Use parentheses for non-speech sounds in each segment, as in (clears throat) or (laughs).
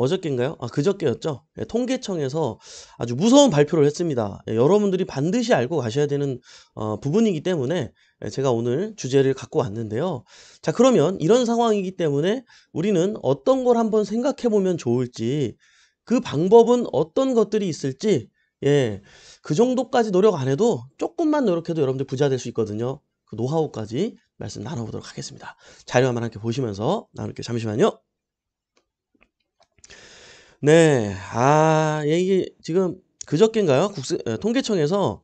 어저께인가요? 아, 그저께였죠. 예, 통계청에서 아주 무서운 발표를 했습니다. 예, 여러분들이 반드시 알고 가셔야 되는 어, 부분이기 때문에 예, 제가 오늘 주제를 갖고 왔는데요. 자, 그러면 이런 상황이기 때문에 우리는 어떤 걸 한번 생각해 보면 좋을지 그 방법은 어떤 것들이 있을지 예, 그 정도까지 노력 안 해도 조금만 노력해도 여러분들 부자 될 수 있거든요. 그 노하우까지 말씀 나눠보도록 하겠습니다. 자료 한번 함께 보시면서 나눌게요. 잠시만요. 네, 아, 예, 이게 지금 그저께인가요? 국세, 예, 통계청에서,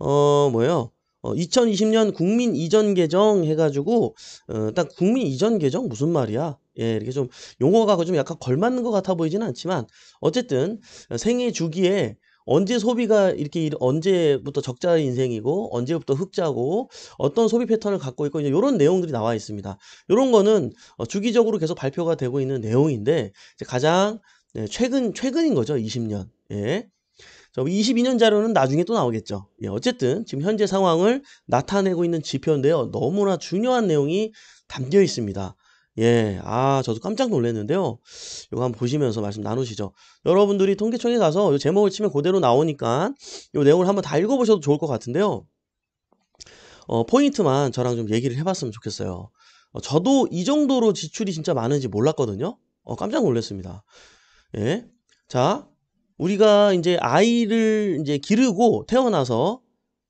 어, 뭐예요? 어, 2020년 국민 이전 개정 해가지고, 어, 딱 국민 이전 개정 무슨 말이야? 예, 이렇게 좀 용어가 좀 약간 걸맞는 것 같아 보이진 않지만, 어쨌든 생애 주기에 언제 소비가 이렇게 언제부터 적자 인생이고 언제부터 흑자고 어떤 소비 패턴을 갖고 있고 이제 이런 내용들이 나와 있습니다. 이런 거는 어, 주기적으로 계속 발표가 되고 있는 내용인데 가장 예, 최근 최근인 거죠. 20년. 예. 자, 22년 자료는 나중에 또 나오겠죠. 예, 어쨌든 지금 현재 상황을 나타내고 있는 지표인데요. 너무나 중요한 내용이 담겨 있습니다. 예, 아, 저도 깜짝 놀랐는데요. 이거 한번 보시면서 말씀 나누시죠. 여러분들이 통계청에 가서 요 제목을 치면 그대로 나오니까 이 내용을 한번 다 읽어보셔도 좋을 것 같은데요. 어, 포인트만 저랑 좀 얘기를 해봤으면 좋겠어요. 어, 저도 이 정도로 지출이 진짜 많은지 몰랐거든요. 어, 깜짝 놀랐습니다. 예? 자, 우리가 이제 아이를 이제 기르고 태어나서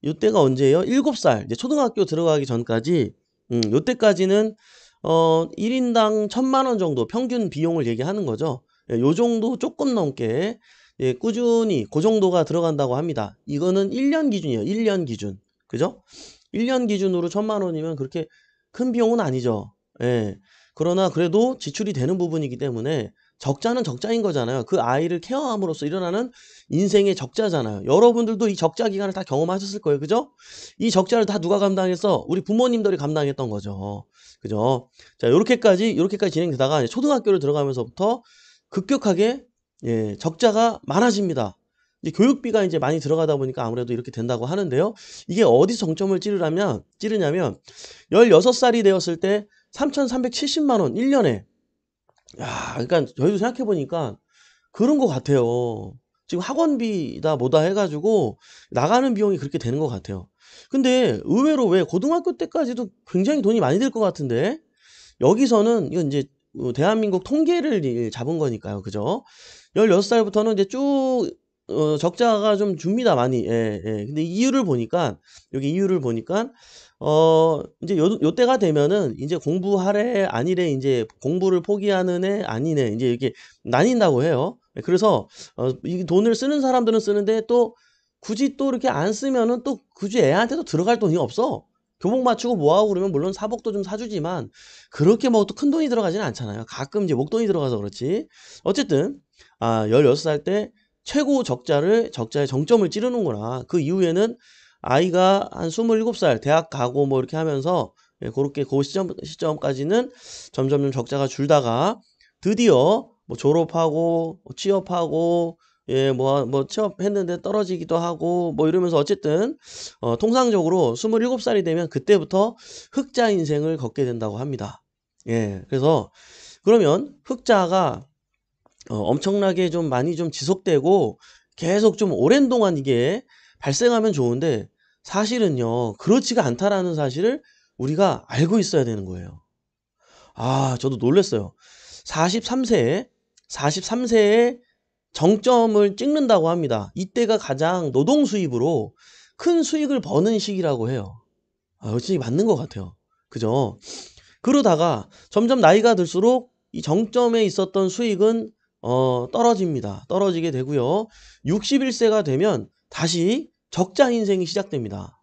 요때가 언제예요? 7살. 이제 초등학교 들어가기 전까지 음, 요때까지는 어, 1인당 천만 원 정도 평균 비용을 얘기하는 거죠. 예, 요 정도 조금 넘게 예, 꾸준히 그 정도가 들어간다고 합니다. 이거는 1년 기준이에요. 1년 기준. 그죠? 1년 기준으로 천만 원이면 그렇게 큰 비용은 아니죠. 예. 그러나 그래도 지출이 되는 부분이기 때문에 적자는 적자인 거잖아요. 그 아이를 케어함으로써 일어나는 인생의 적자잖아요. 여러분들도 이 적자 기간을 다 경험하셨을 거예요. 그죠? 이 적자를 다 누가 감당해서 우리 부모님들이 감당했던 거죠. 그죠? 자, 요렇게까지, 요렇게까지 진행되다가 초등학교를 들어가면서부터 급격하게, 예, 적자가 많아집니다. 이제 교육비가 이제 많이 들어가다 보니까 아무래도 이렇게 된다고 하는데요. 이게 어디 정점을 찌르라면, 찌르냐면, 16살이 되었을 때 3,370만원, 1년에 야, 그러니까 저희도 생각해 보니까 그런 것 같아요. 지금 학원비다 뭐다 해가지고 나가는 비용이 그렇게 되는 것 같아요. 근데 의외로 왜 고등학교 때까지도 굉장히 돈이 많이 들 것 같은데 여기서는 이건 이제 대한민국 통계를 잡은 거니까요. 그죠? 16살부터는 이제 쭉 어, 적자가 좀 줍니다, 많이. 예, 예. 근데 이유를 보니까, 여기 이유를 보니까, 어, 이제 요, 요 때가 되면은 이제 공부하래 아니래 이제 공부를 포기하는 애 아니네 이제 이렇게 나뉜다고 해요. 예, 그래서 어, 이 돈을 쓰는 사람들은 쓰는데 또 굳이 또 이렇게 안 쓰면은 또 굳이 애한테도 들어갈 돈이 없어. 교복 맞추고 뭐하고 그러면 물론 사복도 좀 사주지만 그렇게 뭐 또 큰 돈이 들어가지는 않잖아요. 가끔 이제 목돈이 들어가서 그렇지. 어쨌든 아 16살 때 최고 적자를 적자의 정점을 찌르는구나. 그 이후에는 아이가 한 27살 대학 가고 뭐 이렇게 하면서 예, 그렇게 그 시점, 시점까지는 점점점 적자가 줄다가 드디어 뭐 졸업하고 뭐 취업하고 예, 뭐, 뭐, 취업했는데 떨어지기도 하고, 뭐 이러면서 어쨌든, 어, 통상적으로 27살이 되면 그때부터 흑자 인생을 걷게 된다고 합니다. 예, 그래서, 그러면 흑자가 어, 엄청나게 좀 많이 좀 지속되고, 계속 좀 오랜 동안 이게 발생하면 좋은데 사실은요 그렇지가 않다라는 사실을 우리가 알고 있어야 되는 거예요. 아 저도 놀랐어요. 43세에 43세에 정점을 찍는다고 합니다. 이때가 가장 노동 수입으로 큰 수익을 버는 시기라고 해요. 아, 여친이 맞는 것 같아요. 그죠? 그러다가 점점 나이가 들수록 이 정점에 있었던 수익은 어, 떨어집니다. 떨어지게 되고요. 61세가 되면 다시 적자 인생이 시작됩니다.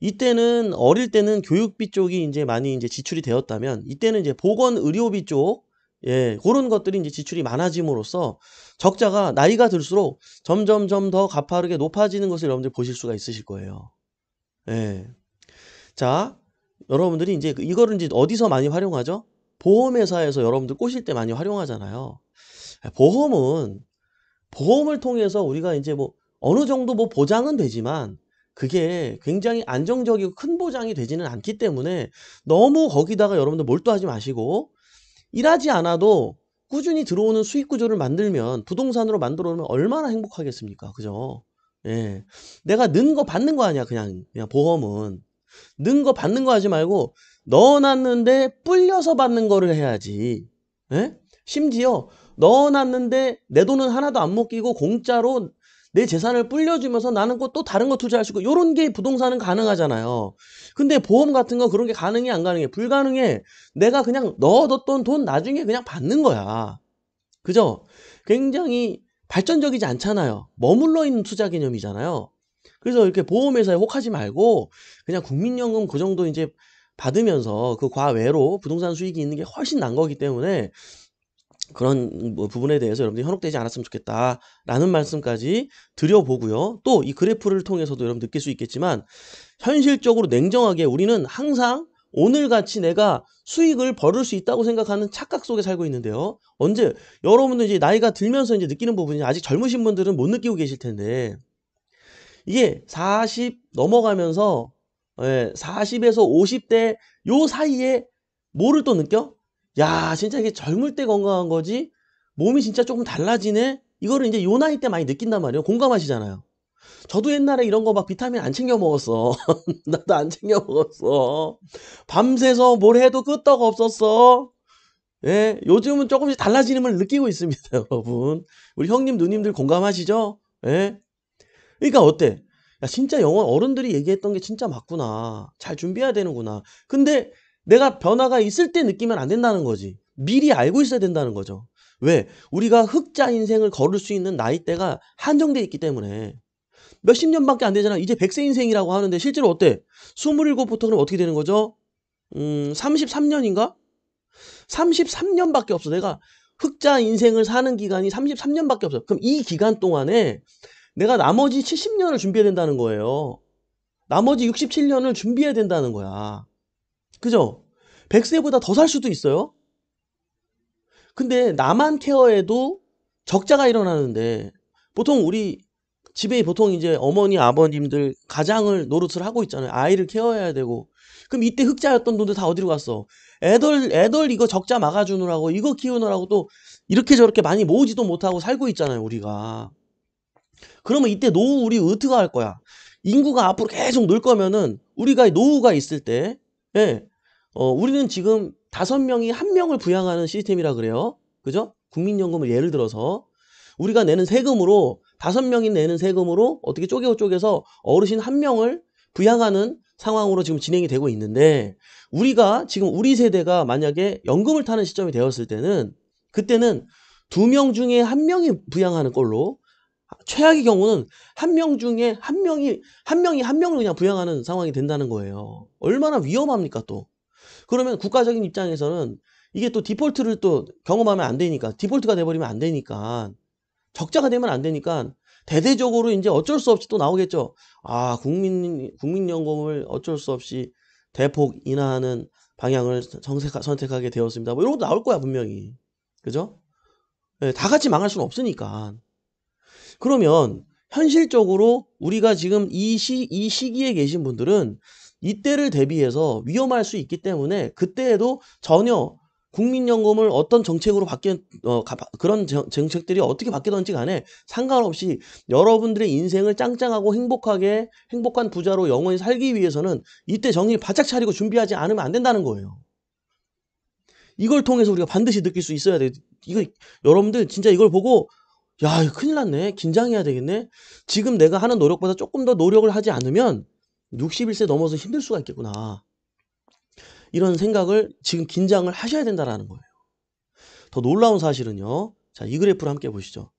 이때는 어릴 때는 교육비 쪽이 이제 많이 이제 지출이 되었다면 이때는 이제 보건 의료비 쪽 예, 그런 것들이 이제 지출이 많아짐으로써 적자가 나이가 들수록 점점점 더 가파르게 높아지는 것을 여러분들 보실 수가 있으실 거예요. 예. 자, 여러분들이 이제 그, 이거를 이제 어디서 많이 활용하죠? 보험회사에서 여러분들 꼬실 때 많이 활용하잖아요. 예, 보험은 보험을 통해서 우리가 이제 뭐 어느 정도 뭐 보장은 되지만 그게 굉장히 안정적이고 큰 보장이 되지는 않기 때문에 너무 거기다가 여러분들 몰두하지 마시고 일하지 않아도 꾸준히 들어오는 수익 구조를 만들면 부동산으로 만들어 놓으면 얼마나 행복하겠습니까? 그죠? 예. 내가 는 거 받는 거 아니야, 그냥. 그냥 보험은. 는 거 받는 거 하지 말고 넣어 놨는데 불려서 받는 거를 해야지. 예? 심지어 넣어 놨는데 내 돈은 하나도 안 묶이고 공짜로 내 재산을 불려주면서 나는 또 다른 거 투자할 수 있고 요런게 부동산은 가능하잖아요. 근데 보험 같은 거 그런 게 가능해 안 가능해? 불가능해. 내가 그냥 넣어뒀던 돈 나중에 그냥 받는 거야. 그죠? 굉장히 발전적이지 않잖아요. 머물러 있는 투자 개념이잖아요. 그래서 이렇게 보험회사에 혹하지 말고 그냥 국민연금 그 정도 이제 받으면서 그 과외로 부동산 수익이 있는 게 훨씬 난 거기 때문에 그런 뭐 부분에 대해서 여러분들이 현혹되지 않았으면 좋겠다라는 말씀까지 드려보고요. 또 이 그래프를 통해서도 여러분 느낄 수 있겠지만 현실적으로 냉정하게 우리는 항상 오늘같이 내가 수익을 벌을 수 있다고 생각하는 착각 속에 살고 있는데요. 언제 여러분들 이제 나이가 들면서 이제 느끼는 부분이 아직 젊으신 분들은 못 느끼고 계실 텐데 이게 40 넘어가면서 40에서 예, 50대 요 사이에 뭐를 또 느껴? 야 진짜 이게 젊을 때 건강한 거지 몸이 진짜 조금 달라지네 이거를 이제 요 나이 때 많이 느낀단 말이에요 공감하시잖아요 저도 옛날에 이런 거 막 비타민 안 챙겨 먹었어 (laughs) 나도 안 챙겨 먹었어 밤새서 뭘 해도 끄떡 없었어 예, 요즘은 조금씩 달라지는 걸 느끼고 있습니다 (laughs) 여러분 우리 형님 누님들 공감하시죠 예? 그러니까 어때 야 진짜 영어 어른들이 얘기했던 게 진짜 맞구나 잘 준비해야 되는구나 근데 내가 변화가 있을 때 느끼면 안 된다는 거지. 미리 알고 있어야 된다는 거죠. 왜? 우리가 흑자 인생을 걸을 수 있는 나이대가 한정돼 있기 때문에 몇십 년밖에 안 되잖아. 이제 백세 인생이라고 하는데 실제로 어때? 27부터 그럼 어떻게 되는 거죠? 음, 33년인가? 33년밖에 없어. 내가 흑자 인생을 사는 기간이 33년밖에 없어. 그럼 이 기간 동안에 내가 나머지 70년을 준비해야 된다는 거예요. 나머지 67년을 준비해야 된다는 거야. 그죠? 100세보다 더 살 수도 있어요. 근데 나만 케어해도 적자가 일어나는데 보통 우리 집에 보통 이제 어머니 아버님들 가장을 노릇을 하고 있잖아요. 아이를 케어해야 되고. 그럼 이때 흑자였던 돈들 다 어디로 갔어? 애들 애들 이거 적자 막아주느라고 이거 키우느라고 또 이렇게 저렇게 많이 모으지도 못하고 살고 있잖아요 우리가. 그러면 이때 노후 우리 어떻게 할 거야? 인구가 앞으로 계속 늘 거면은 우리가 노후가 있을 때, 예, 어, 우리는 지금 다섯 명이 한 명을 부양하는 시스템이라 그래요. 그죠? 국민연금을 예를 들어서 우리가 내는 세금으로 다섯 명이 내는 세금으로 어떻게 쪼개고 쪼개서 어르신 한 명을 부양하는 상황으로 지금 진행이 되고 있는데 우리가 지금 우리 세대가 만약에 연금을 타는 시점이 되었을 때는 그때는 두 명 중에 한 명이 부양하는 걸로 최악의 경우는 한 명 중에 한 명이 한 명이 한 명을 그냥 부양하는 상황이 된다는 거예요. 얼마나 위험합니까 또. 그러면 국가적인 입장에서는 이게 또 디폴트를 또 경험하면 안 되니까 디폴트가 돼버리면 안 되니까 적자가 되면 안 되니까 대대적으로 이제 어쩔 수 없이 또 나오겠죠. 아 국민 국민연금을 어쩔 수 없이 대폭 인하하는 방향을 정색, 선택하게 되었습니다. 뭐 이런 것도 나올 거야 분명히 그죠? 네, 다 같이 망할 수는 없으니까 그러면 현실적으로 우리가 지금 이, 시, 이 시기에 계신 분들은 이때를 대비해서 위험할 수 있기 때문에 그때에도 전혀 국민연금을 어떤 정책으로 바뀌 어, 그런 정책들이 어떻게 바뀌던지 간에 상관없이 여러분들의 인생을 짱짱하고 행복하게 행복한 부자로 영원히 살기 위해서는 이때 정신을 바짝 차리고 준비하지 않으면 안 된다는 거예요. 이걸 통해서 우리가 반드시 느낄 수 있어야 돼. 이거 여러분들 진짜 이걸 보고 야 큰일 났네 긴장해야 되겠네. 지금 내가 하는 노력보다 조금 더 노력을 하지 않으면 61세 넘어서 힘들 수가 있겠구나. 이런 생각을 지금 긴장을 하셔야 된다라는 거예요. 더 놀라운 사실은요. 자, 이 그래프를 함께 보시죠.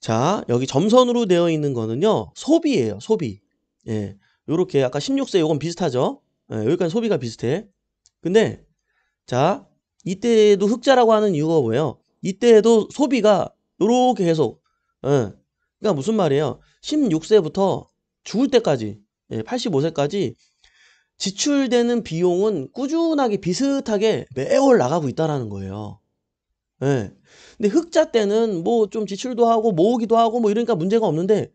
자, 여기 점선으로 되어 있는 거는요. 소비예요. 소비. 예. 요렇게 아까 16세 요건 비슷하죠. 예, 여기까지 소비가 비슷해. 근데 자, 이때도 흑자라고 하는 이유가 뭐예요? 이때에도 소비가 요렇게 계속 예. 그러니까 무슨 말이에요? 16세부터 죽을 때까지 85세까지 예, 지출되는 비용은 꾸준하게 비슷하게 매월 나가고 있다라는 거예요. 예. 근데 흑자 때는 뭐 좀 지출도 하고 모으기도 하고 뭐 이러니까 문제가 없는데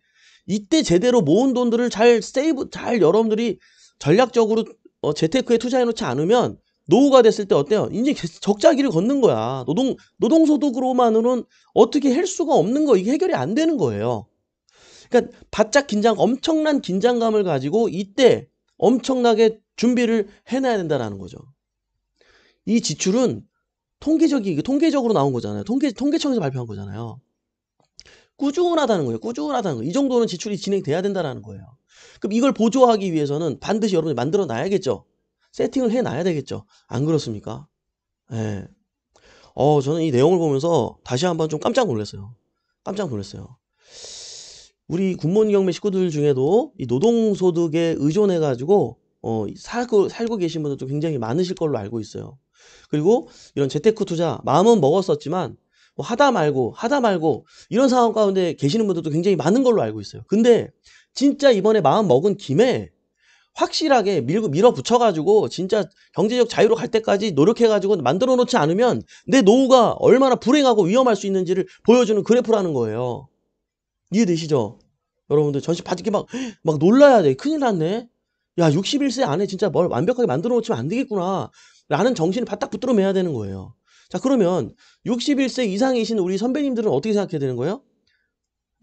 이때 제대로 모은 돈들을 잘 세이브 잘 여러분들이 전략적으로 어, 재테크에 투자해 놓지 않으면 노후가 됐을 때 어때요? 이제 적자기를 걷는 거야. 노동 노동 소득으로만으로는 어떻게 할 수가 없는 거 이게 해결이 안 되는 거예요. 그러니까 바짝 긴장, 엄청난 긴장감을 가지고 이때 엄청나게 준비를 해놔야 된다라는 거죠. 이 지출은 통계적이 통계적으로 나온 거잖아요. 통계 통계청에서 발표한 거잖아요. 꾸준하다는 거예요. 꾸준하다는 거예요. 이 정도는 지출이 진행돼야 된다라는 거예요. 그럼 이걸 보조하기 위해서는 반드시 여러분이 만들어 놔야겠죠. 세팅을 해 놔야 되겠죠. 안 그렇습니까? 예. 네. 어, 저는 이 내용을 보면서 다시 한번 좀 깜짝 놀랐어요. 깜짝 놀랐어요. 우리 군무원 경매 식구들 중에도 이 노동소득에 의존해가지고 어, 살고, 살고 계신 분들 도 굉장히 많으실 걸로 알고 있어요. 그리고 이런 재테크 투자 마음은 먹었었지만 뭐 하다 말고 하다 말고 이런 상황 가운데 계시는 분들도 굉장히 많은 걸로 알고 있어요. 근데 진짜 이번에 마음 먹은 김에 확실하게 밀고 밀어붙여 가지고 진짜 경제적 자유로 갈 때까지 노력해 가지고 만들어 놓지 않으면 내 노후가 얼마나 불행하고 위험할 수 있는지를 보여주는 그래프라는 거예요. 이해되시죠? 여러분들 전시 받게 을 막, 막 놀라야 돼. 큰일 났네. 야, 61세 안에 진짜 뭘 완벽하게 만들어 놓치면 안 되겠구나. 라는 정신을 바짝 붙들어 매야 되는 거예요. 자, 그러면 61세 이상이신 우리 선배님들은 어떻게 생각해야 되는 거예요?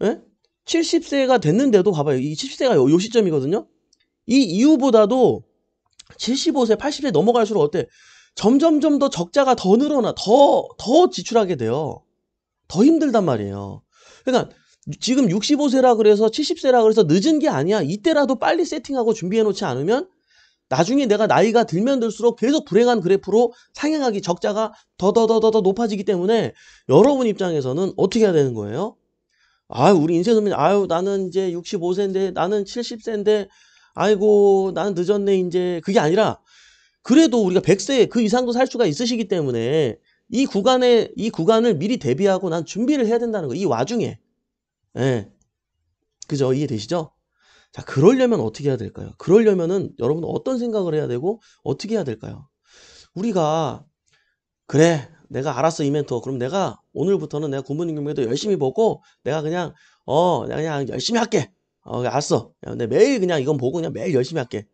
예? 70세가 됐는데도 봐봐요. 이 70세가 요, 요 시점이거든요. 이 이후보다도 75세, 80세 넘어갈수록 어때? 점점점 더 적자가 더 늘어나, 더, 더 지출하게 돼요. 더 힘들단 말이에요. 그러니까 지금 65세라 그래서 70세라 그래서 늦은 게 아니야. 이때라도 빨리 세팅하고 준비해 놓지 않으면 나중에 내가 나이가 들면 들수록 계속 불행한 그래프로 상향하기 적자가 더더더더더 높아지기 때문에 여러분 입장에서는 어떻게 해야 되는 거예요? 아유 우리 인생 선배님 아유 나는 이제 65세인데 나는 70세인데 아이고 나는 늦었네 이제 그게 아니라 그래도 우리가 100세 그 이상도 살 수가 있으시기 때문에 이 구간에 이 구간을 미리 대비하고 난 준비를 해야 된다는 거이 와중에 예. 그죠? 이해되시죠? 자, 그러려면 어떻게 해야 될까요? 그러려면은 여러분 어떤 생각을 해야 되고 어떻게 해야 될까요? 우리가 그래 내가 알았어 이 멘토 그럼 내가 오늘부터는 내가 고모님 경우에도 열심히 보고 내가 그냥 어 내가 그냥 열심히 할게 어 알았어 내 매일 그냥 이건 보고 그냥 매일 열심히 할게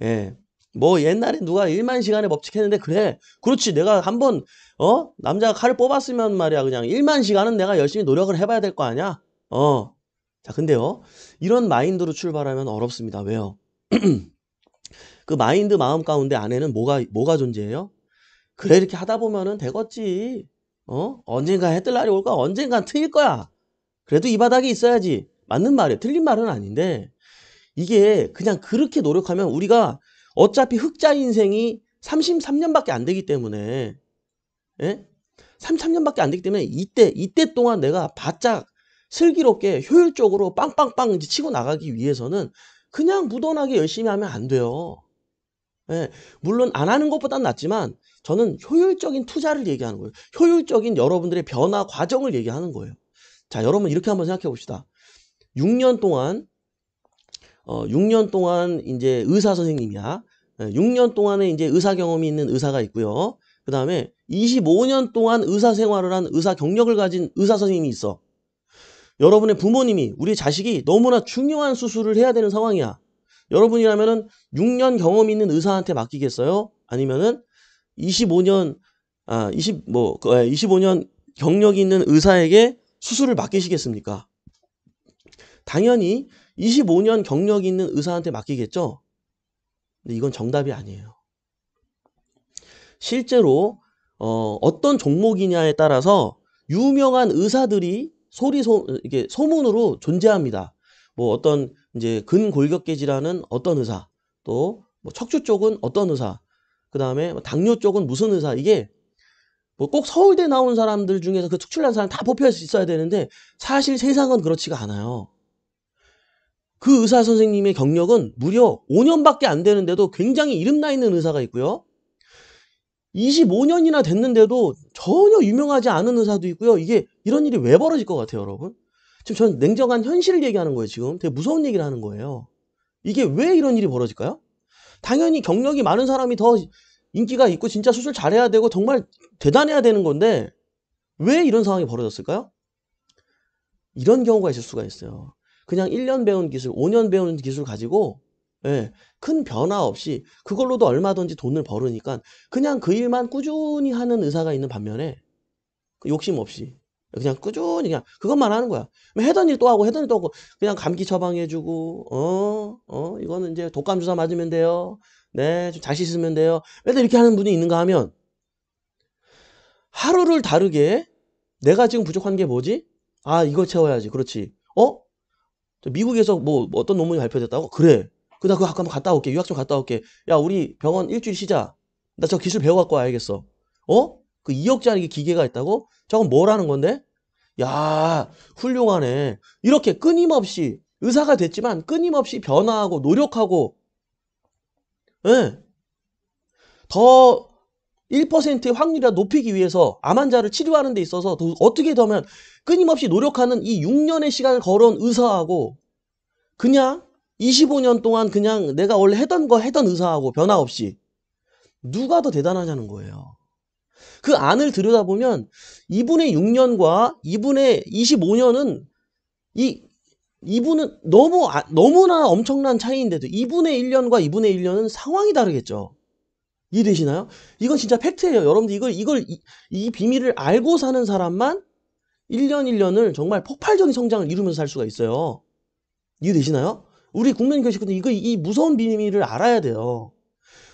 예뭐 옛날에 누가 1만 시간의 법칙 했는데 그래 그렇지 내가 한번 어 남자가 칼을 뽑았으면 말이야 그냥 1만 시간은 내가 열심히 노력을 해봐야 될 거 아니야 어. 자, 근데요. 이런 마인드로 출발하면 어렵습니다. 왜요? (clears throat) 그 마인드 마음 가운데 안에는 뭐가 뭐가 존재해요? 그래 이렇게 하다 보면은 되겠지. 어? 언젠가 해뜰 날이 올까? 언젠간 트일 거야. 그래도 이 바닥에 있어야지. 맞는 말이에요. 틀린 말은 아닌데 이게 그냥 그렇게 노력하면 우리가 어차피 흑자 인생이 33년밖에 안 되기 때문에 예? 33년밖에 안 되기 때문에 이때 이때 동안 내가 바짝 슬기롭게 효율적으로 빵빵빵 이제 치고 나가기 위해서는 그냥 무던하게 열심히 하면 안 돼요. 예, 물론 안 하는 것보단 낫지만 저는 효율적인 투자를 얘기하는 거예요. 효율적인 여러분들의 변화 과정을 얘기하는 거예요. 자, 여러분 이렇게 한번 생각해 봅시다. 6년 동안 어, 6년 동안 이제 의사 선생님이야. 6년 예, 동안에 이제 의사 경험이 있는 의사가 있고요. 그 다음에 25년 동안 의사 생활을 한 의사 경력을 가진 의사 선생님이 있어. 여러분의 부모님이 우리 자식이 너무나 중요한 수술을 해야 되는 상황이야. 여러분이라면은 6년 경험 있는 의사한테 맡기겠어요? 아니면은 25년 아20뭐 25년 경력이 있는 의사에게 수술을 맡기시겠습니까? 당연히 25년 경력이 있는 의사한테 맡기겠죠. 근데 이건 정답이 아니에요. 실제로 어, 어떤 종목이냐에 따라서 유명한 의사들이 소리 소 이게 소문으로 존재합니다. 뭐 어떤 이제 근골격계 질환은 어떤 의사, 또뭐 척추 쪽은 어떤 의사, 그 다음에 뭐 당뇨 쪽은 무슨 의사 이게 뭐 꼭 서울대 나온 사람들 중에서 그 특출난 사람 다 보편할 수 있어야 되는데 사실 세상은 그렇지가 않아요. 그 의사 선생님의 경력은 무려 5년밖에 안 되는데도 굉장히 이름 나 있는 의사가 있고요. 25년이나 됐는데도 전혀 유명하지 않은 의사도 있고요. 이게 이런 일이 왜 벌어질 것 같아요, 여러분? 지금 전 냉정한 현실을 얘기하는 거예요, 지금. 되게 무서운 얘기를 하는 거예요. 이게 왜 이런 일이 벌어질까요? 당연히 경력이 많은 사람이 더 인기가 있고 진짜 수술 잘해야 되고 정말 대단해야 되는 건데 왜 이런 상황이 벌어졌을까요? 이런 경우가 있을 수가 있어요. 그냥 1년 배운 기술, 5년 배운 기술 가지고 예, 큰 변화 없이 그걸로도 얼마든지 돈을 벌으니까 그냥 그 일만 꾸준히 하는 의사가 있는 반면에 그 욕심 없이 그냥 꾸준히 그냥 그것만 하는 거야. 뭐 해던 일 또 하고 해던 일 또 하고 그냥 감기 처방해주고 어어 어, 이거는 이제 독감 주사 맞으면 돼요. 네, 좀잘 씻으면 돼요. 맨날 이렇게 하는 분이 있는가 하면 하루를 다르게 내가 지금 부족한 게 뭐지? 아이걸 채워야지. 그렇지. 어? 미국에서 뭐 어떤 논문이 발표됐다고? 그래. 그나 그거 한번 갔다 올게. 유학 좀 갔다 올게. 야, 우리 병원 일주일 쉬자. 나 저 기술 배워갖고 와야겠어. 어? 그 2억짜리 기계가 있다고? 저건 뭐라는 건데? 야, 훌륭하네. 이렇게 끊임없이 의사가 됐지만 끊임없이 변화하고 노력하고, 예. 더 1%의 확률이라 높이기 위해서 암 환자를 치료하는 데 있어서 더 어떻게 더면 끊임없이 노력하는 이 6년의 시간을 걸어온 의사하고 그냥 25년 동안 그냥 내가 원래 했던 거 했던 의사하고 변화 없이 누가 더 대단하냐는 거예요. 그 안을 들여다보면 이분의 6년과 이분의 25년은 이 이분은 너무 아, 너무나 엄청난 차이인데도 이분의 1년과 이분의 1년은 상황이 다르겠죠. 이해되시나요? 이건 진짜 팩트예요. 여러분들 이걸 이걸 이, 이 비밀을 알고 사는 사람만 1년 1년을 정말 폭발적인 성장을 이루면서 살 수가 있어요. 이해되시나요? 우리 국민 게시군들 이거 이 무서운 비밀을 알아야 돼요.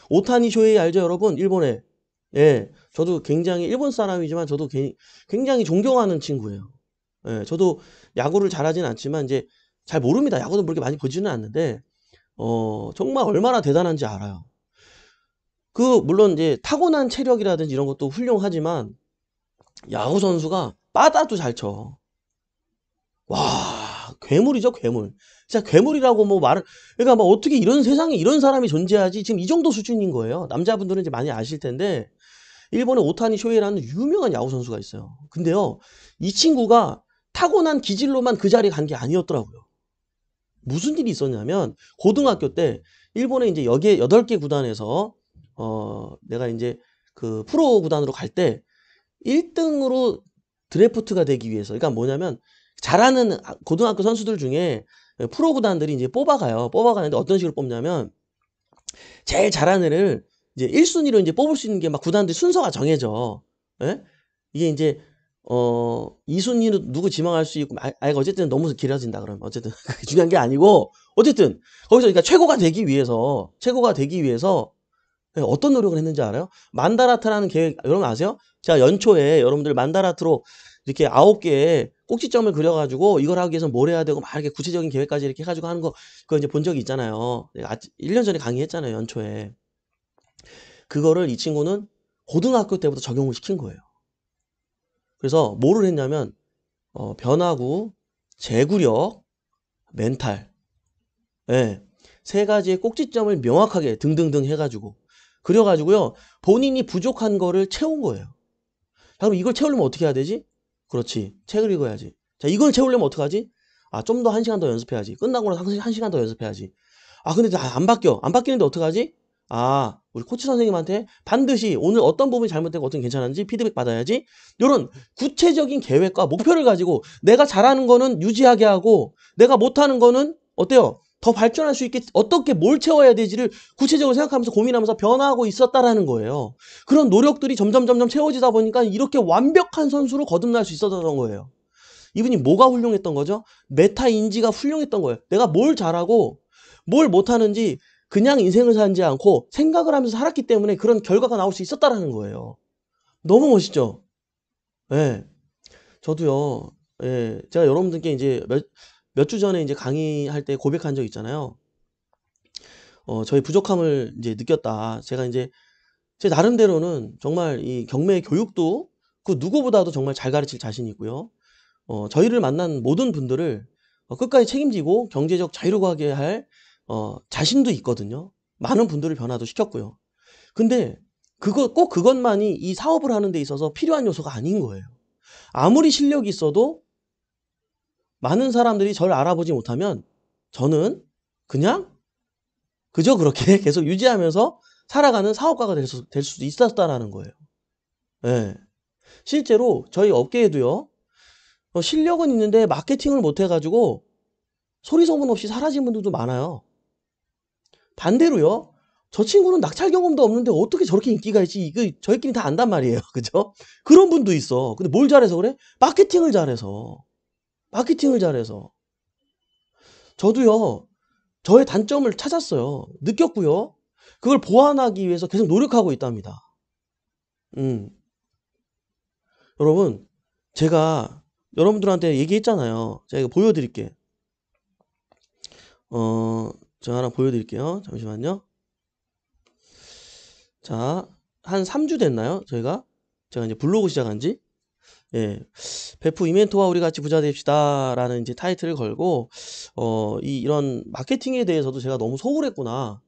오타니 쇼헤 알죠 여러분? 일본에 예, 저도 굉장히 일본 사람이지만 저도 굉장히 존경하는 친구예요. 예, 저도 야구를 잘하진 않지만 이제 잘 모릅니다. 야구도 그렇게 많이 보지는 않는데 어 정말 얼마나 대단한지 알아요. 그 물론 이제 타고난 체력이라든지 이런 것도 훌륭하지만 야구 선수가 빠다도 잘 쳐. 와 괴물이죠 괴물. 진짜 괴물이라고 뭐 말을 그러니까 뭐 어떻게 이런 세상에 이런 사람이 존재하지 지금 이 정도 수준인 거예요 남자분들은 이제 많이 아실 텐데 일본의 오타니 쇼헤이라는 유명한 야구 선수가 있어요 근데요 이 친구가 타고난 기질로만 그 자리에 간 게 아니었더라고요 무슨 일이 있었냐면 고등학교 때 일본의 이제 여기에 여덟 개 구단에서 어 내가 이제 그 프로 구단으로 갈 때 1등으로 드래프트가 되기 위해서 그러니까 뭐냐면 잘하는 아, 고등학교 선수들 중에 프로 구단들이 이제 뽑아가요. 뽑아가는데 어떤 식으로 뽑냐면 제일 잘하는 애를 이제 1순위로 이제 뽑을 수 있는 게 막 구단들 순서가 정해져. 예? 이게 이제 어 2순위로 누구 지망할 수 있고 아, 이가 어쨌든 너무 길어진다 그러면 어쨌든 (laughs) 중요한 게 아니고 어쨌든 거기서 그러니까 최고가 되기 위해서 최고가 되기 위해서 예, 어떤 노력을 했는지 알아요? 만다라트라는 계획 여러분 아세요? 제가 연초에 여러분들 만다라트로 이렇게 아홉 개의 꼭지점을 그려가지고 이걸 하기 위해서 뭘 해야 되고 막 이렇게 구체적인 계획까지 이렇게 해가지고 하는 거 그거 이제 본 적이 있잖아요. 1년 전에 강의했잖아요. 연초에. 그거를 이 친구는 고등학교 때부터 적용을 시킨 거예요. 그래서 뭐를 했냐면 어, 변화구, 재구력, 멘탈 예, 세 가지의 꼭지점을 명확하게 등등등 해가지고 그려가지고요 본인이 부족한 거를 채운 거예요. 그럼 이걸 채우려면 어떻게 해야 되지? 그렇지. 책을 읽어야지. 자, 이걸 채우려면 어떡하지? 아, 좀 더 한 시간 더 연습해야지. 끝나고 나서 한 시간 더 연습해야지. 아, 근데 안 바뀌어. 안 바뀌는데 어떡하지? 아, 우리 코치 선생님한테 반드시 오늘 어떤 부분이 잘못되고 어떤 괜찮은지 피드백 받아야지. 요런 구체적인 계획과 목표를 가지고 내가 잘하는 거는 유지하게 하고 내가 못하는 거는 어때요? 더 발전할 수 있게 어떻게 뭘 채워야 되지를 구체적으로 생각하면서 고민하면서 변화하고 있었다라는 거예요. 그런 노력들이 점점 점점 채워지다 보니까 이렇게 완벽한 선수로 거듭날 수 있었던 거예요. 이분이 뭐가 훌륭했던 거죠? 메타 인지가 훌륭했던 거예요. 내가 뭘 잘하고 뭘 못하는지 그냥 인생을 살지 않고 생각을 하면서 살았기 때문에 그런 결과가 나올 수 있었다라는 거예요. 너무 멋있죠? 예. 저도요. 예. 제가 여러분들께 이제 몇, 몇주 전에 이제 강의할 때 고백한 적 있잖아요. 어, 저희 부족함을 이제 느꼈다. 제가 이제 제 나름대로는 정말 이 경매 교육도 그 누구보다도 정말 잘 가르칠 자신이 있고요. 어, 저희를 만난 모든 분들을 어, 끝까지 책임지고 경제적 자유로하게 할 어, 자신도 있거든요. 많은 분들을 변화도 시켰고요. 근데 그거 꼭 그것만이 이 사업을 하는 데 있어서 필요한 요소가 아닌 거예요. 아무리 실력이 있어도 많은 사람들이 저를 알아보지 못하면 저는 그냥 그저 그렇게 (laughs) 계속 유지하면서 살아가는 사업가가 될, 수, 될 수도 있었다라는 거예요. 예. 실제로 저희 업계에도요, 어, 실력은 있는데 마케팅을 못 해가지고 소리소문 없이 사라진 분들도 많아요. 반대로요, 저 친구는 낙찰 경험도 없는데 어떻게 저렇게 인기가 있지? 이거 저희끼리 다 안단 말이에요. (laughs) 그죠? 그런 분도 있어. 근데 뭘 잘해서 그래? 마케팅을 잘해서. 마케팅을 잘해서. 저도요, 저의 단점을 찾았어요. 느꼈고요. 그걸 보완하기 위해서 계속 노력하고 있답니다. 음. 여러분, 제가 여러분들한테 얘기했잖아요. 제가 보여드릴게. 어, 제가 하나 보여드릴게요. 잠시만요. 자, 한 3주 됐나요? 저희가? 제가 이제 블로그 시작한 지? 예, 베프 이멘토와 우리 같이 부자 됩시다라는 이제 타이틀을 걸고 어, 이 이런 마케팅에 대해서도 제가 너무 소홀했구나.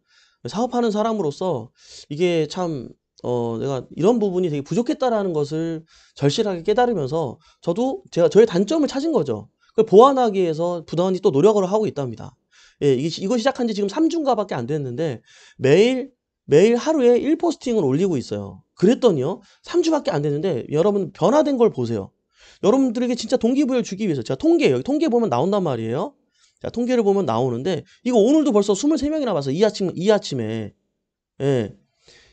사업하는 사람으로서 이게 참 어, 내가 이런 부분이 되게 부족했다라는 것을 절실하게 깨달으면서 저도 제가 저의 단점을 찾은 거죠. 그걸 보완하기 위해서 부단히 또 노력을 하고 있답니다. 예, 이게, 이거 시작한 지 지금 3주인가밖에 안 됐는데 매일 매일 하루에 1포스팅을 올리고 있어요. 그랬더니요. 3주밖에 안 됐는데 여러분 변화된 걸 보세요. 여러분들에게 진짜 동기부여를 주기 위해서 제가 통계 여기 통계 보면 나온단 말이에요. 자, 통계를 보면 나오는데 이거 오늘도 벌써 23명이나 봤어. 이 아침 이 아침에. 예.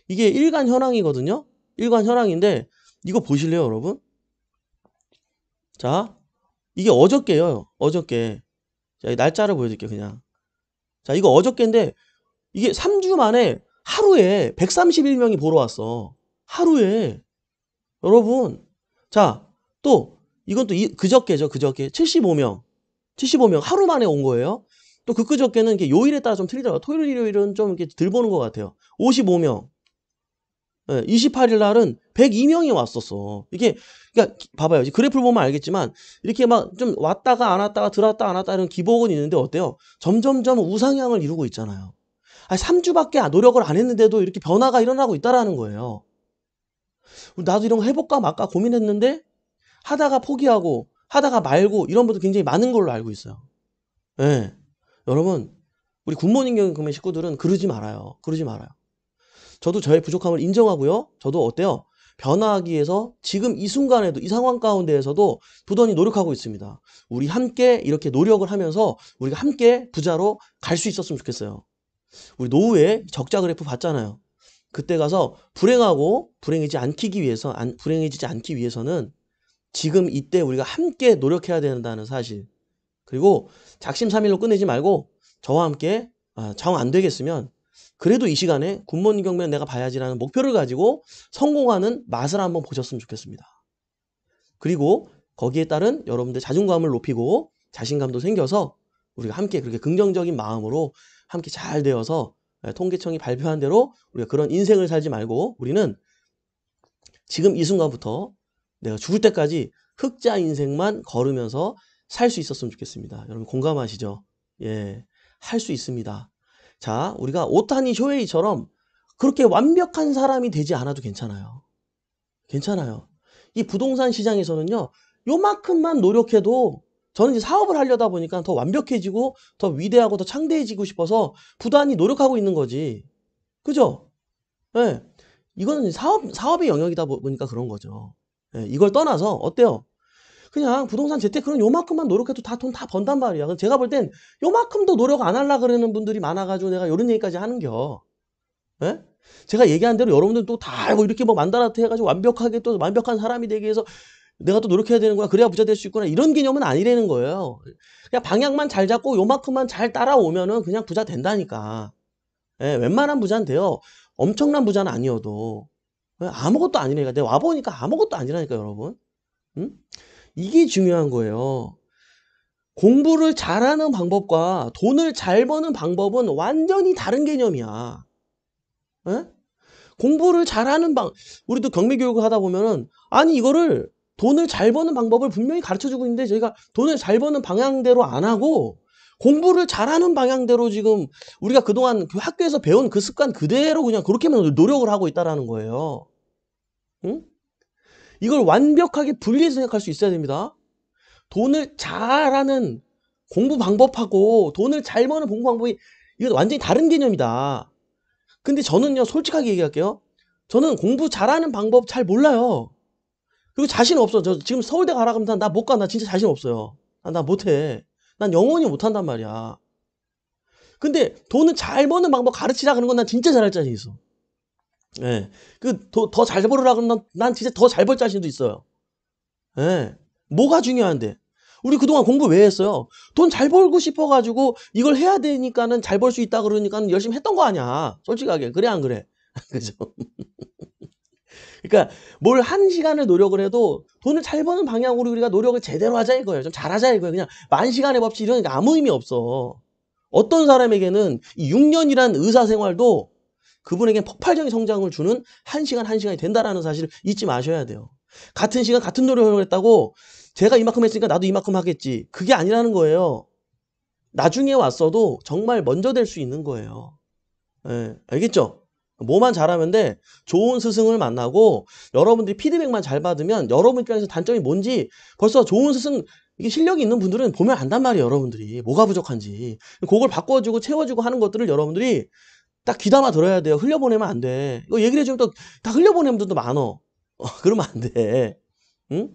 이게 일간 현황이거든요. 일간 현황인데 이거 보실래요, 여러분? 자. 이게 어저께요. 어저께. 자, 날짜를 보여 드릴게요, 그냥. 자, 이거 어저께인데 이게 3주 만에 하루에 131명이 보러 왔어. 하루에 여러분 자 또 이건 또 이, 그저께죠 그저께 75명 75명 하루 만에 온 거예요 또 그 그저께는 이게 요일에 따라 좀 틀리더라고요 토요일 일요일은 좀 이렇게 들 보는 것 같아요 55명 28일 예, 날은 102명이 왔었어. 이게 그러니까 봐봐요. 그래프를 보면 알겠지만 이렇게 막 좀 왔다가 안 왔다가 들었다 안 왔다 이런 기복은 있는데 어때요? 점점점 우상향을 이루고 있잖아요. 아 3주밖에 노력을 안 했는데도 이렇게 변화가 일어나고 있다라는 거예요. 나도 이런 거 해볼까 말까 고민했는데 하다가 포기하고 하다가 말고 이런 분들 굉장히 많은 걸로 알고 있어요. 예. 네. 여러분, 우리 굿모닝 경금의 영 식구들은 그러지 말아요. 그러지 말아요. 저도 저의 부족함을 인정하고요. 저도 어때요? 변화하기 위해서 지금 이 순간에도 이 상황 가운데에서도 부단히 노력하고 있습니다. 우리 함께 이렇게 노력을 하면서 우리가 함께 부자로 갈 수 있었으면 좋겠어요. 우리 노후에 적자 그래프 봤잖아요. 그때 가서 불행하고 불행해지 않기 위해서 안, 불행해지지 않기 위해서는 지금 이때 우리가 함께 노력해야 된다는 사실 그리고 작심삼일로 끝내지 말고 저와 함께 아, 정안 되겠으면 그래도 이 시간에 군번 경면 내가 봐야지라는 목표를 가지고 성공하는 맛을 한번 보셨으면 좋겠습니다. 그리고 거기에 따른 여러분들 자존감을 높이고 자신감도 생겨서 우리가 함께 그렇게 긍정적인 마음으로 함께 잘 되어서 예, 통계청이 발표한 대로 우리가 그런 인생을 살지 말고 우리는 지금 이 순간부터 내가 죽을 때까지 흑자 인생만 걸으면서 살 수 있었으면 좋겠습니다. 여러분 공감하시죠? 예. 할 수 있습니다. 자, 우리가 오타니 쇼헤이처럼 그렇게 완벽한 사람이 되지 않아도 괜찮아요. 괜찮아요. 이 부동산 시장에서는요, 요만큼만 노력해도 저는 이제 사업을 하려다 보니까 더 완벽해지고 더 위대하고 더 창대해지고 싶어서 부단히 노력하고 있는 거지. 그죠? 예. 네. 이거는 사업, 사업의 영역이다 보니까 그런 거죠. 네. 이걸 떠나서 어때요? 그냥 부동산 재테크는 요만큼만 노력해도 다 돈 다 번단 말이야. 제가 볼 땐 요만큼도 노력 안 하려 고 그러는 분들이 많아가지고 내가 이런 얘기까지 하는겨. 예? 제가 얘기한 대로 여러분들 또다 알고 이렇게 뭐 만다라트 해가지고 완벽하게 또 완벽한 사람이 되기 위해서 내가 또 노력해야 되는 거야. 그래야 부자 될 수 있구나 이런 개념은 아니라는 거예요 그냥 방향만 잘 잡고 요만큼만 잘 따라오면은 그냥 부자 된다니까 예, 웬만한 부자인데요 엄청난 부자는 아니어도 예, 아무것도 아니라니까 내가 와보니까 아무것도 아니라니까 여러분 음? 이게 중요한 거예요 공부를 잘하는 방법과 돈을 잘 버는 방법은 완전히 다른 개념이야 예? 공부를 잘하는 방 우리도 경매교육을 하다 보면은 아니 이거를 돈을 잘 버는 방법을 분명히 가르쳐 주고 있는데 저희가 돈을 잘 버는 방향대로 안 하고 공부를 잘하는 방향대로 지금 우리가 그동안 그 학교에서 배운 그 습관 그대로 그냥 그렇게만 노력을 하고 있다라는 거예요. 응? 이걸 완벽하게 분리해서 생각할 수 있어야 됩니다. 돈을 잘하는 공부 방법하고 돈을 잘 버는 공부 방법이 이건 완전히 다른 개념이다. 근데 저는요 솔직하게 얘기할게요. 저는 공부 잘하는 방법 잘 몰라요. 그리고 자신 없어. 저 지금 서울대 가라 그러면 난나못 가. 나 진짜 자신 없어요. 나, 나 못해. 난 영원히 못한단 말이야. 근데 돈을 잘 버는 방법 가르치라 그런 건난 진짜 잘할 자신 있어. 예. 네. 그, 더 잘 벌으라 그러면 난, 난 진짜 더 잘 벌 자신도 있어요. 예. 네. 뭐가 중요한데? 우리 그동안 공부 왜 했어요? 돈 잘 벌고 싶어가지고 이걸 해야 되니까는 잘 벌 수 있다 그러니까 열심히 했던 거 아니야. 솔직하게. 그래, 안 그래? (laughs) 그죠? 그러니까 뭘 한 시간을 노력을 해도 돈을 잘 버는 방향으로 우리가 노력을 제대로 하자 이거예요. 좀 잘하자 이거예요. 그냥 만 시간의 법칙 이런 게 아무 의미 없어. 어떤 사람에게는 6년이란 의사 생활도 그분에게 폭발적인 성장을 주는 한 시간 한 시간이 된다라는 사실을 잊지 마셔야 돼요. 같은 시간 같은 노력을 했다고 제가 이만큼 했으니까 나도 이만큼 하겠지. 그게 아니라는 거예요. 나중에 왔어도 정말 먼저 될 수 있는 거예요. 예, 알겠죠? 뭐만 잘하면 돼. 좋은 스승을 만나고 여러분들이 피드백만 잘 받으면 여러분 입장에서 단점이 뭔지 벌써 좋은 스승 이게 실력이 있는 분들은 보면 안단 말이에요 여러분들이 뭐가 부족한지 그걸 바꿔주고 채워주고 하는 것들을 여러분들이 딱 귀담아 들어야 돼요 흘려보내면 안돼 이거 얘기를 해주면 또 다 흘려보내는 분들도 많어 (laughs) 어, 그러면 안돼 응?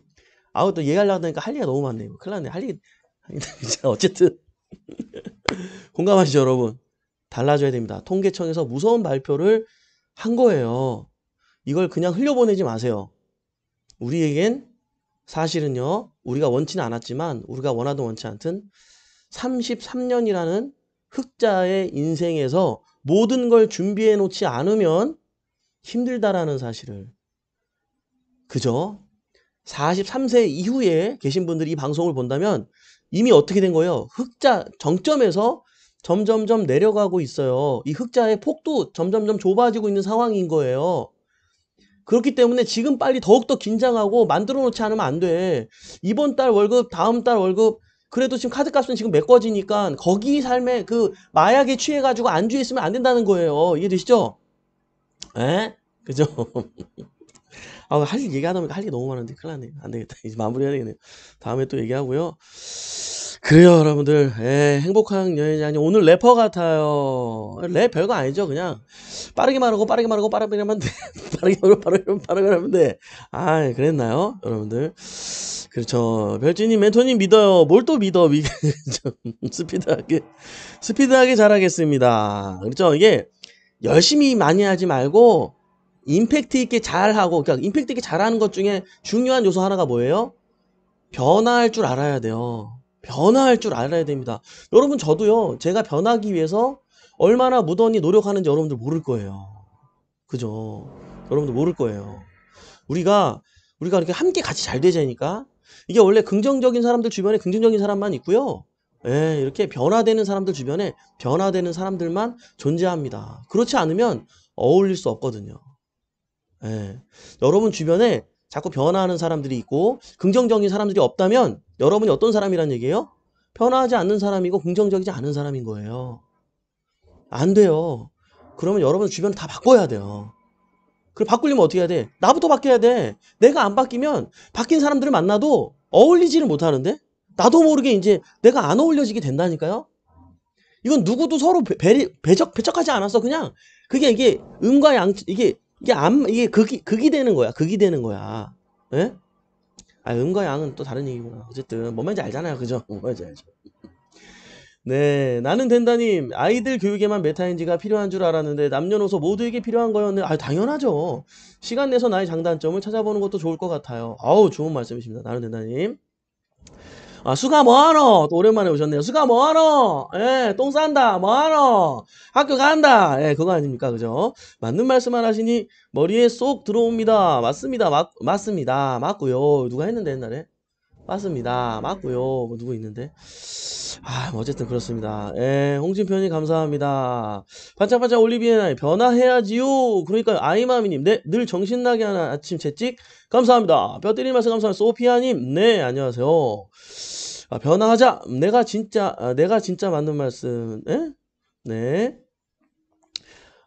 아우 또 얘기하려고 하니까 할 얘기가 너무 많네 요 큰일 났네 할 얘기 (laughs) 어쨌든 (laughs) 공감하시죠 여러분 달라져야 됩니다. 통계청에서 무서운 발표를 한 거예요. 이걸 그냥 흘려보내지 마세요. 우리에겐 사실은요, 우리가 원치는 않았지만, 우리가 원하든 원치 않든, 33년이라는 흑자의 인생에서 모든 걸 준비해 놓지 않으면 힘들다라는 사실을. 그죠? 43세 이후에 계신 분들이 이 방송을 본다면 이미 어떻게 된 거예요? 흑자 정점에서 점점점 내려가고 있어요. 이 흑자의 폭도 점점점 좁아지고 있는 상황인 거예요. 그렇기 때문에 지금 빨리 더욱더 긴장하고 만들어 놓지 않으면 안 돼. 이번 달 월급, 다음 달 월급, 그래도 지금 카드값은 지금 메꿔지니까 거기 삶에 그 마약에 취해가지고 안주해 있으면 안 된다는 거예요. 이해되시죠? 에? 예? 그죠? (laughs) 아, 할 얘기 하다 보니까 할게 너무 많은데 큰일 났네. 안 되겠다. 이제 마무리 해야 되겠네요. 다음에 또 얘기하고요. 그래요 여러분들 예, 행복한 여행이 아니 오늘 래퍼 같아요 랩 별거 아니죠 그냥 빠르게 말하고 빠르게 말하고 빠르게 하면 돼 (laughs) 빠르게 말하고 빠르게 하면 빠르게 하면 돼아 그랬나요 여러분들 그렇죠 별진님 멘토님 믿어요 뭘 또 믿어 (laughs) 좀 스피드하게 스피드하게 잘하겠습니다 그렇죠 이게 열심히 많이 하지 말고 임팩트 있게 잘하고 그러니까 임팩트 있게 잘하는 것 중에 중요한 요소 하나가 뭐예요 변화할 줄 알아야 돼요 변화할 줄 알아야 됩니다. 여러분 저도요. 제가 변하기 위해서 얼마나 무던히 노력하는지 여러분들 모를 거예요. 그죠? 여러분들 모를 거예요. 우리가 우리가 이렇게 함께 같이 잘 되자니까 이게 원래 긍정적인 사람들 주변에 긍정적인 사람만 있고요. 예, 이렇게 변화되는 사람들 주변에 변화되는 사람들만 존재합니다. 그렇지 않으면 어울릴 수 없거든요. 예, 여러분 주변에 자꾸 변화하는 사람들이 있고 긍정적인 사람들이 없다면 여러분이 어떤 사람이란 얘기예요? 편하지 않는 사람이고 긍정적이지 않은 사람인 거예요. 안 돼요. 그러면 여러분 주변을 다 바꿔야 돼요. 그걸 바꾸려면 어떻게 해야 돼? 나부터 바뀌어야 돼. 내가 안 바뀌면 바뀐 사람들을 만나도 어울리지를 못하는데 나도 모르게 이제 내가 안 어울려지게 된다니까요. 이건 누구도 서로 배, 배적 배척하지 않았어. 그냥 그게 이게 음과 양 이게 이게 암 이게 극이 극이 되는 거야. 극이 되는 거야. 예? 아, 음과 양은 또 다른 얘기구나. 어쨌든 뭔 말인지 알잖아요, 그죠? 음, 뭔 말인지 알죠. 네, 나는 된다님 아이들 교육에만 메타인지가 필요한 줄 알았는데 남녀노소 모두에게 필요한 거였는데 아, 당연하죠. 시간 내서 나의 장단점을 찾아보는 것도 좋을 것 같아요. 아우, 좋은 말씀이십니다. 나는 된다님. 아, 수가 뭐하노? 또 오랜만에 오셨네요. 수가 뭐하노? 예, 똥 싼다. 뭐하노? 학교 간다. 예, 그거 아닙니까? 그죠? 맞는 말씀만 하시니 머리에 쏙 들어옵니다. 맞습니다. 맞, 맞습니다. 맞고요. 누가 했는데 옛날에? 맞습니다. 맞고요. 뭐 누구 있는데? 아, 뭐 어쨌든 그렇습니다. 예, 홍진편님 감사합니다. 반짝반짝 올리비에 나이 변화해야지요. 그러니까요. 아이마미님, 네, 늘 정신나게 하는 아침 채찍 감사합니다. 뼈때린 말씀 감사합니다. 소피아님, 네, 안녕하세요. 아, 변화하자. 내가 진짜, 아, 내가 진짜 맞는 말씀. 예? 네.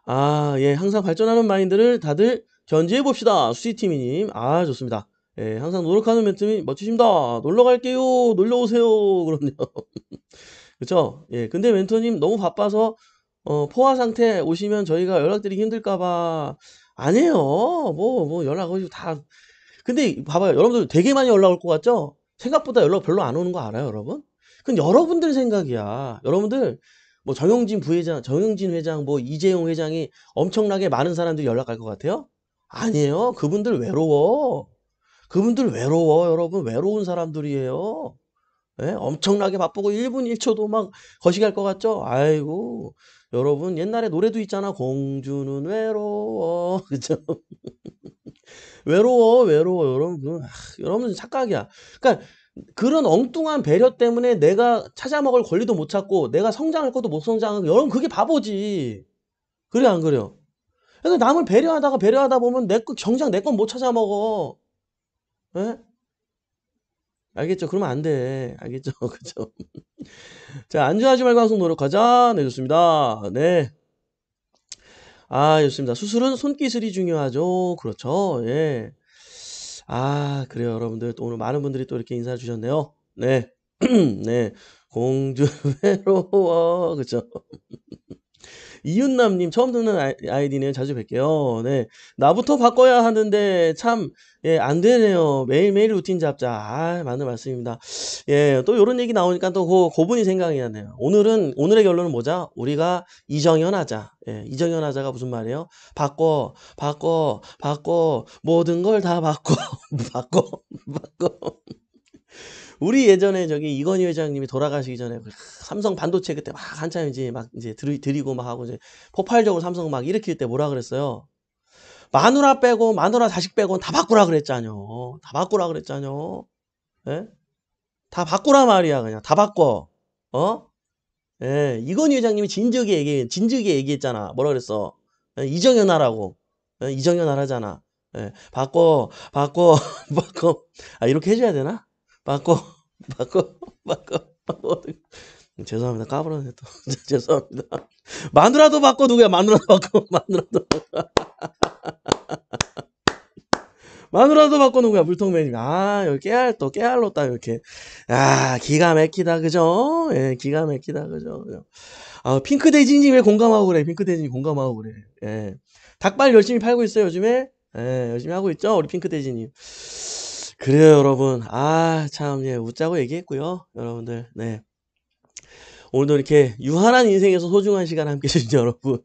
아, 예, 항상 발전하는 마인드를 다들 견지해 봅시다. 수지티미님, 아, 좋습니다. 예, 항상 노력하는 멘트이 멋지십니다. 놀러 갈게요. 놀러 오세요. (laughs) 그럼요. 그쵸? 예, 근데 멘토님 너무 바빠서 어, 포화 상태 오시면 저희가 연락드리기 힘들까봐 아니에요. 뭐, 뭐 연락 하시고 다. 근데 봐봐요. 여러분들 되게 많이 연락 올 것 같죠? 생각보다 연락 별로 안 오는 거 알아요, 여러분? 그건 여러분들 생각이야. 여러분들 뭐 정영진 부회장, 정영진 회장, 뭐 이재용 회장이 엄청나게 많은 사람들이 연락할 것 같아요? 아니에요. 그분들 외로워. 그분들 외로워 여러분 외로운 사람들이에요. 예? 엄청나게 바쁘고 1분 1초도 막 거시기할 것 같죠? 아이고 여러분 옛날에 노래도 있잖아 공주는 외로워 (laughs) 그죠? 외로워 외로워 여러분 아, 여러분 착각이야. 그러니까 그런 엉뚱한 배려 때문에 내가 찾아 먹을 권리도 못 찾고 내가 성장할 것도 못 성장하고 여러분 그게 바보지. 그래 안 그래요? 그래서 그러니까 남을 배려하다가 배려하다 보면 내 거, 정작 내건 못 찾아 먹어. 에? 알겠죠? 그러면 안 돼. 알겠죠? (laughs) 그죠? 자, 안주하지 말고 항상 노력하자. 네, 좋습니다. 네. 아, 좋습니다. 수술은 손기술이 중요하죠. 그렇죠. 예. 아, 그래요. 여러분들. 또 오늘 많은 분들이 또 이렇게 인사를 주셨네요. 네. (clears throat) 네. 공주 외로워. 그죠? 이윤남님 처음 듣는 아이디네요. 자주 뵐게요. 네. 나부터 바꿔야 하는데 참, 예, 안 되네요. 매일매일 루틴 잡자. 아, 맞는 말씀입니다. 예, 또 이런 얘기 나오니까 또 고, 고분이 생각이 나네요. 오늘은, 오늘의 결론은 뭐죠 우리가 이정현 하자. 예, 이정현 하자가 무슨 말이에요? 바꿔, 바꿔, 바꿔, 모든 걸 다 (laughs) 바꿔, 바꿔, 바꿔. 우리 예전에 저기 이건희 회장님이 돌아가시기 전에 그 삼성 반도체 그때 막 한참 이제 막 이제 드리고 막 하고 이제 폭발적으로 삼성 막 일으킬 때 뭐라 그랬어요? 마누라 빼고 마누라 자식 빼고 다 바꾸라 그랬잖요. 다 바꾸라 그랬잖요. 예? 다 바꾸라 말이야 그냥 다 바꿔. 어? 예, 이건희 회장님이 진즉에 얘기 진즉에 얘기했잖아. 뭐라 그랬어? 예, 이정현 하라고. 예, 이정현 하라잖아. 예, 바꿔 바꿔 (laughs) 바꿔. 아 이렇게 해줘야 되나? 바꿔 (laughs) 바꿔 바꿔 바꿔 죄송합니다 까불었네 또 (laughs) 죄송합니다 마누라도 바꿔 누구야 마누라도 바꿔 (laughs) 마누라도 바꿔 마누라도 바꿔 누구야 물통맨님 아 여기 깨알 또 깨알로 딱 이렇게 아 기가 막히다 그죠 예 기가 막히다 그죠 아 핑크 대진님 왜 공감하고 그래 핑크 대진님 공감하고 그래 예 닭발 열심히 팔고 있어요 요즘에 예 열심히 하고 있죠 우리 핑크 대진님 그래요, 여러분. 아, 참, 예, 웃자고 얘기했고요. 여러분들, 네. 오늘도 이렇게 유한한 인생에서 소중한 시간 함께 (laughs) 해주신 여러분.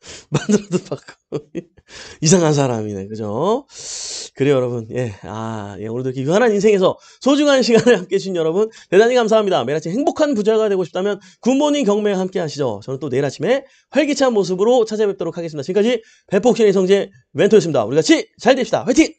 (laughs) 만들어도 바고 (laughs) 이상한 사람이네, 그죠? 그래요, 여러분. 예, 아, 예, 오늘도 이렇게 유한한 인생에서 소중한 시간을 함께 해주신 여러분. 대단히 감사합니다. 매일 아침 행복한 부자가 되고 싶다면 굿모닝 경매에 함께 하시죠. 저는 또 내일 아침에 활기찬 모습으로 찾아뵙도록 하겠습니다. 지금까지 배폭신의 성재 멘토였습니다. 우리 같이 잘 됩시다. 화이팅!